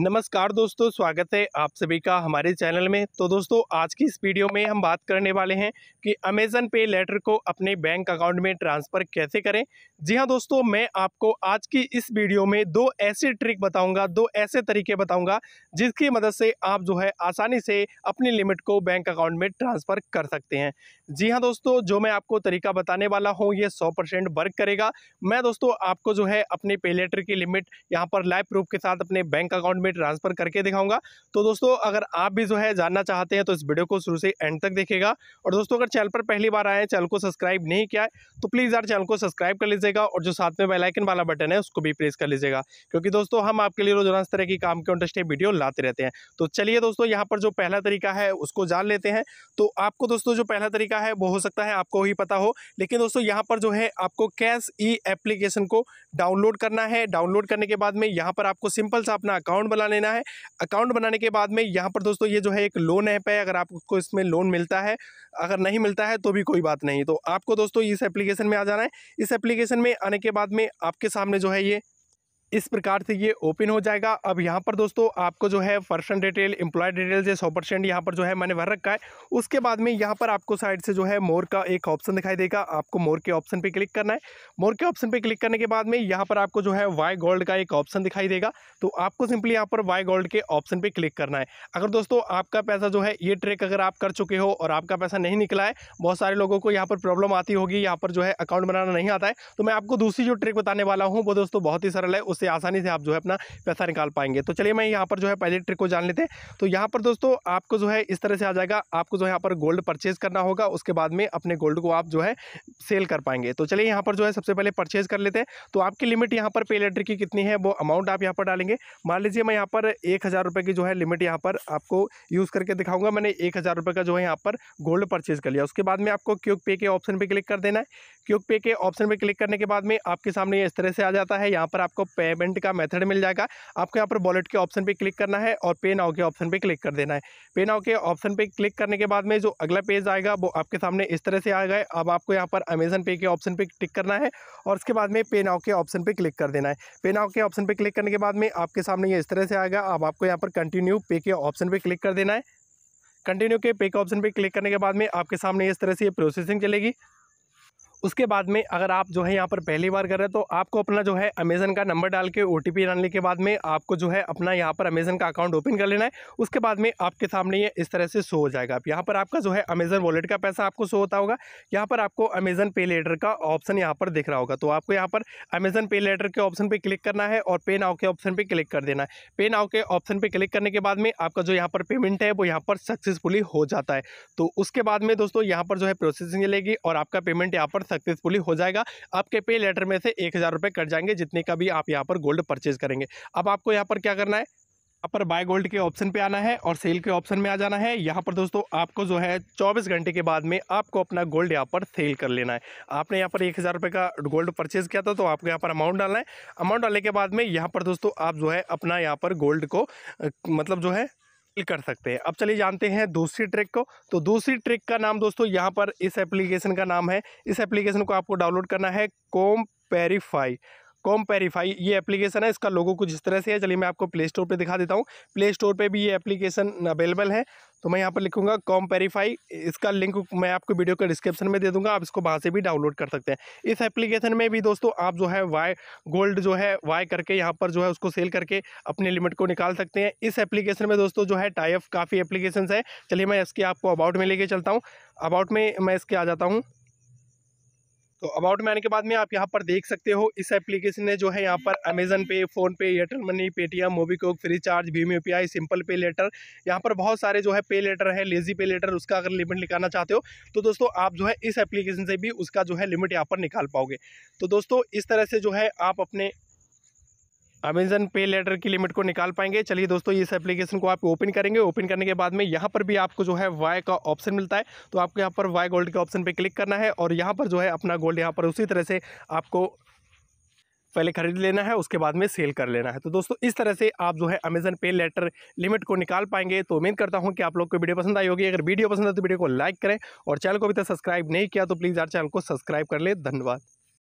नमस्कार दोस्तों स्वागत है आप सभी का हमारे चैनल में तो दोस्तों आज की इस वीडियो में हम बात करने वाले हैं कि अमेज़न पे लेटर को अपने बैंक अकाउंट में ट्रांसफ़र कैसे करें जी हाँ दोस्तों मैं आपको आज की इस वीडियो में दो ऐसे ट्रिक बताऊंगा दो ऐसे तरीके बताऊंगा जिसकी मदद से आप जो है आसानी से अपनी लिमिट को बैंक अकाउंट में ट्रांसफ़र कर सकते हैं जी हाँ दोस्तों जो मैं आपको तरीका बताने वाला हूँ ये सौ वर्क करेगा मैं दोस्तों आपको जो है अपने पे लेटर की लिमिट यहाँ पर लाइव प्रूफ के साथ अपने बैंक अकाउंट में ट्रांसफ़र करके दिखाऊंगा तो दोस्तों अगर आप भी जो है जानना चाहते हैं तो इस वीडियो को शुरू से एंड तक देखेगा और दोस्तों अगर चैनल पर पहली बार आए हैं चैनल को सब्सक्राइब नहीं किया है तो प्लीज़ यार चैनल को सब्सक्राइब कर लीजिएगा और जो साथ में बेलाइकन वाला बटन है उसको भी प्रेस कर लीजिएगा क्योंकि दोस्तों हम आपके लिए रोजाना इस तरह की काम के इंटरेस्टिंग वीडियो लाते रहते हैं तो चलिए दोस्तों यहाँ पर जो पहला तरीका है उसको जान लेते हैं तो आपको दोस्तों जो पहला तरीका है वो हो सकता है आपको ही पता हो लेकिन दोस्तों यहाँ पर जो है आपको कैश ई एप्लीकेशन को डाउनलोड करना है डाउनलोड करने के बाद में यहाँ पर आपको सिंपल सा अपना अकाउंट बना लेना है अकाउंट बनाने के बाद में यहाँ पर दोस्तों ये जो है एक लोन ऐप है अगर आपको इसमें लोन मिलता है अगर नहीं मिलता है तो भी कोई बात नहीं तो आपको दोस्तों इस एप्लीकेशन में आ जाना है इस एप्लीकेशन में आने के बाद में आपके सामने जो है ये इस प्रकार से ये ओपन हो जाएगा अब यहाँ पर दोस्तों आपको जो है पर्सन डिटेल एम्प्लॉय डिटेल जो सौ परसेंट यहाँ पर जो है मैंने भर रखा है उसके बाद में यहाँ पर आपको साइड से जो है मोर का एक ऑप्शन दिखाई देगा आपको मोर के ऑप्शन पे क्लिक करना है मोर के ऑप्शन पे क्लिक करने के बाद में यहाँ पर आपको जो है वाई गोल्ड का एक ऑप्शन दिखाई देगा तो आपको सिंपली यहाँ पर वाई गोल्ड के ऑप्शन पर क्लिक करना है अगर दोस्तों आपका पैसा जो है ये ट्रेक अगर आप कर चुके हो और आपका पैसा नहीं निकला है बहुत सारे लोगों को यहाँ पर प्रॉब्लम आती होगी यहाँ पर जो है अकाउंट बनाना नहीं आता है तो मैं आपको दूसरी जो ट्रिक बताने वाला हूँ वो दोस्तों बहुत ही सरल है उससे आसानी से आप जो है अपना पैसा निकाल पाएंगे तो चलिए मैं यहाँ पर जो है पहले ट्रिक को जान लेते हैं तो यहाँ पर दोस्तों आपको जो है इस तरह से आ जाएगा आपको जो है यहाँ पर गोल्ड परचेज करना होगा उसके बाद में अपने गोल्ड को आप जो है सेल कर पाएंगे तो चलिए यहाँ पर जो है सबसे पहले परचेज कर लेते हैं तो आपकी लिमिट यहाँ पर पे लेटर की कितनी है वो अमाउंट आप यहाँ पर डालेंगे मान लीजिए मैं यहाँ पर एक हज़ार रुपये की जो है लिमिट यहाँ पर आपको यूज़ करके दिखाऊंगा मैंने एक हज़ार रुपये का जो है यहाँ पर गोल्ड परचेज कर लिया उसके बाद में आपको क्यूक पे के ऑप्शन पर क्लिक कर देना है क्यूक पे के ऑप्शन पर क्लिक करने के बाद में आपके सामने इस तरह से आ जाता है यहाँ पर आपको पे पेमेंट का मेथड मिल जाएगा आपको यहाँ पर वॉलेट के ऑप्शन पे क्लिक करना है और पे नाव के ऑप्शन पे क्लिक कर देना है पे नाव के ऑप्शन पे क्लिक करने के बाद में जो अगला पेज आएगा वो आपके सामने इस तरह से आ गए अब आपको यहाँ पर अमेजन पे के ऑप्शन पर टिक करना है और उसके बाद में पे नाव के ऑप्शन पर क्लिक कर देना है पे नाव के ऑप्शन पर क्लिक करने के बाद में आपके सामने ये इस तरह से आएगा अब आपको यहाँ पर कंटिन्यू पे के ऑप्शन पर क्लिक कर देना है कंटिन्यू के पे के ऑप्शन पर क्लिक करने के बाद में आपके सामने इस तरह से ये प्रोसेसिंग चलेगी उसके बाद में अगर आप जो है यहाँ पर पहली बार कर रहे हैं तो आपको अपना जो है अमेज़न का नंबर डाल के ओ टी डालने के बाद में आपको जो है अपना यहाँ पर अमेज़न का अकाउंट ओपन कर लेना है उसके बाद में आपके सामने ये इस तरह से शो हो जाएगा आप यहाँ पर आपका जो है अमेज़न वॉलेट का पैसा आपको शो होता होगा यहाँ पर आपको अमेज़न पे लेटर का ऑप्शन यहाँ पर दिख रहा होगा तो आपको यहाँ पर अमेज़न पे लेटर के ऑप्शन पर क्लिक करना है और पे नाव के ऑप्शन पर क्लिक कर देना है पे नाव के ऑप्शन पर क्लिक करने के बाद में आपका जो यहाँ पर पेमेंट है वो यहाँ पर सक्सेसफुली हो जाता है तो उसके बाद में दोस्तों यहाँ पर जो है प्रोसेसिंग चलेगी और आपका पेमेंट यहाँ पर सक्सेसफुली हो जाएगा आपके पे लेटर में से एक हज़ार रुपये कट जाएंगे जितने का भी आप यहाँ पर गोल्ड परचेज करेंगे अब आपको यहाँ पर क्या करना है यहाँ पर बाय गोल्ड के ऑप्शन पे आना है और सेल के ऑप्शन में आ जाना है यहाँ पर दोस्तों आपको जो है 24 घंटे के बाद में आपको अपना गोल्ड यहाँ पर सेल कर लेना है आपने यहाँ पर एक हज़ार रुपये का गोल्ड परचेज किया था तो आपको यहाँ पर अमाउंट डालना है अमाउंट डालने के बाद में यहाँ पर दोस्तों आप जो है अपना यहाँ पर गोल्ड को मतलब जो है कर सकते हैं अब चलिए जानते हैं दूसरी ट्रिक को तो दूसरी ट्रिक का नाम दोस्तों यहाँ पर इस एप्लीकेशन का नाम है इस एप्लीकेशन को आपको डाउनलोड करना है कोम पेरीफाई कॉम पेरीफाई ये एप्लीकेशन है इसका लोगो कुछ इस तरह से है चलिए मैं आपको प्ले स्टोर पर दिखा देता हूँ प्ले स्टोर पर भी ये एप्लीकेशन अवेलेबल है तो मैं यहाँ पर लिखूंगा कॉम पेरीफाई इसका लिंक मैं आपको वीडियो के डिस्क्रिप्शन में दे दूंगा आप इसको वहाँ से भी डाउनलोड कर सकते हैं इस एप्लीकेशन में भी दोस्तों आप जो है वाई गोल्ड जो है वाई करके यहाँ पर जो है उसको सेल करके अपने लिमिट को निकाल सकते हैं इस एप्लीकेशन में दोस्तों जो है टाइप काफ़ी एप्लीकेशन है चलिए मैं इसके आपको अबाउट में लेके चलता हूँ अबाउट में मैं इसके आ जाता हूँ तो अबाउट में आने के बाद में आप यहाँ पर देख सकते हो इस एप्लीकेशन ने जो है यहाँ पर Amazon pay phone pay Airtel money Paytm Mobikwik Freecharge भीम यू सिंपल पे लेटर यहाँ पर बहुत सारे जो है पे लेटर है लेजी पे लेटर उसका अगर लिमिट निकालना चाहते हो तो दोस्तों आप जो है इस एप्लीकेशन से भी उसका जो है लिमिट यहाँ पर निकाल पाओगे तो दोस्तों इस तरह से जो है आप अपने अमेजन पे लेटर की लिमिट को निकाल पाएंगे चलिए दोस्तों इस एप्लीकेशन को आप ओपन करेंगे ओपन करने के बाद में यहाँ पर भी आपको जो है वाई का ऑप्शन मिलता है तो आपको यहाँ पर वाई गोल्ड के ऑप्शन पर क्लिक करना है और यहाँ पर जो है अपना गोल्ड यहाँ पर उसी तरह से आपको पहले खरीद लेना है उसके बाद में सेल कर लेना है तो दोस्तों इस तरह से आप जो है अमेजन पे लेटर लिमिट को निकाल पाएंगे तो उम्मीद करता हूँ कि आप लोग को वीडियो पसंद आई होगी अगर वीडियो पसंद है तो वीडियो को लाइक करें और चैनल को अभी तक सब्सक्राइब नहीं किया तो प्लीज़ यार चैनल को सब्सक्राइब कर ले धन्यवाद